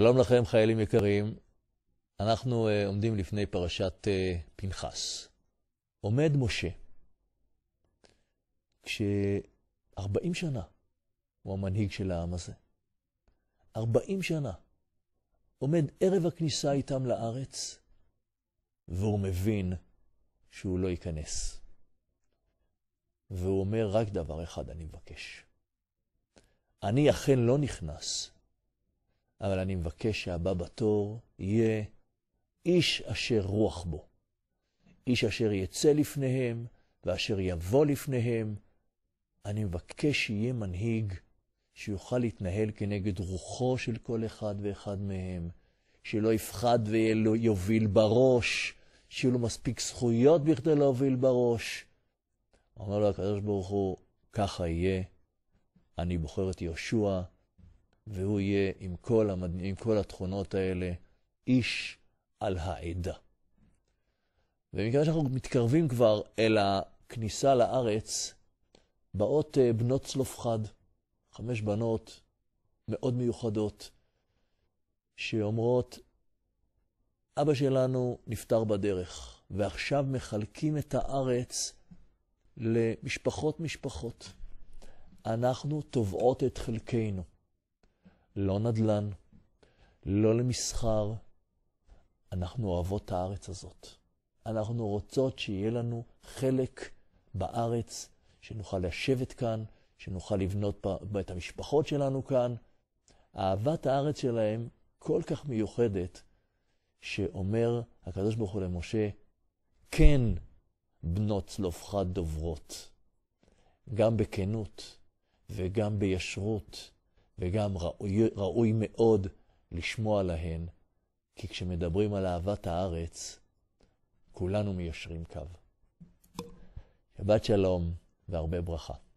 שלום לכם, חיילים יקרים. אנחנו uh, עומדים לפני פרשת uh, פנחס. עומד משה, כש-40 שנה הוא המנהיג של העם הזה. 40 שנה. עומד ערב הכניסה איתם לארץ, והוא מבין שהוא לא ייכנס. והוא אומר רק דבר אחד אני מבקש. אני אכן לא נכנס, אבל אני מבקש שהבא בתור יהיה איש אשר רוח בו, איש אשר יצא לפניהם ואשר יבוא לפניהם. אני מבקש שיהיה מנהיג שיוכל להתנהל כנגד רוחו של כל אחד ואחד מהם, שלא יפחד ויוביל בראש, שיהיו לו מספיק זכויות בכדי להוביל בראש. אומר לו הקדוש ברוך הוא, ככה יהיה, אני בוחר את יהושע, והוא יהיה עם כל, המד... עם כל התכונות האלה איש על העדה. ומכיוון שאנחנו מתקרבים כבר אל הכניסה לארץ, באות אה, בנות צלופחד, חמש בנות מאוד מיוחדות, שאומרות, אבא שלנו נפטר בדרך, ועכשיו מחלקים את הארץ למשפחות-משפחות. אנחנו תובעות את חלקנו. לא נדל"ן, לא למסחר. אנחנו אוהבות את הארץ הזאת. אנחנו רוצות שיהיה לנו חלק בארץ, שנוכל לשבת כאן, שנוכל לבנות את המשפחות שלנו כאן. אהבת הארץ שלהם כל כך מיוחדת, שאומר הקדוש ברוך הוא למשה, כן, בנות צלופחת דוברות. גם בכנות וגם בישרות וגם ראוי, ראוי מאוד לשמוע להן, כי כשמדברים על אהבת הארץ, כולנו מיישרים קו. שבת שלום והרבה ברכה.